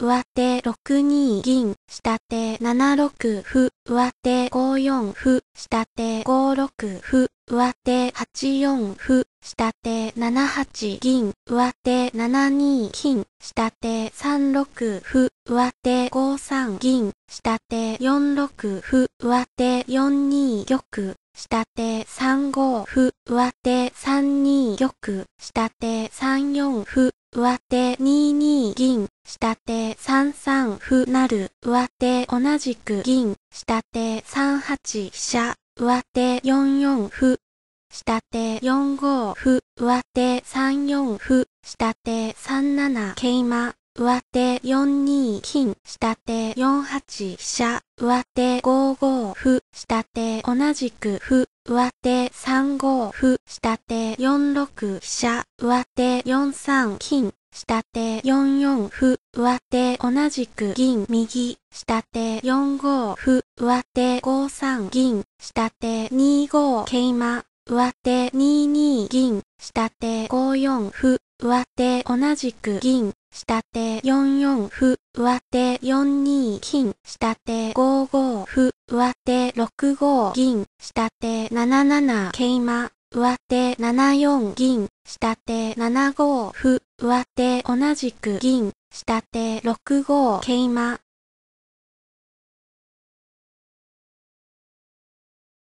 上手6二銀、下手7六歩、上手5四歩、下手5六歩、上手8四歩、下手7八銀、上手7二金、下手3六歩、上手5三銀、下手4六歩、上手4二玉、下手3五歩、上手3二玉、下手3四歩、上手2二銀、下手3三歩なる上手同じく銀、下手3八飛車、上手4四歩、下手4五歩、上手3四歩、下手3七桂馬、上手4二金、下手4八飛車、上手5五歩、下手同じく歩、上手3五歩、下手4六飛車、上手4三金、下手4四歩、上手同じく銀右、下手4五歩、上手5三銀、下手2五桂馬、上手2二銀、下手5四歩、上手同じく銀、下手4四歩、上手4二金、下手5五歩、上手6五銀、下手7七桂馬、上手7四銀、下手7五歩、上手同じく銀、下手6五桂馬、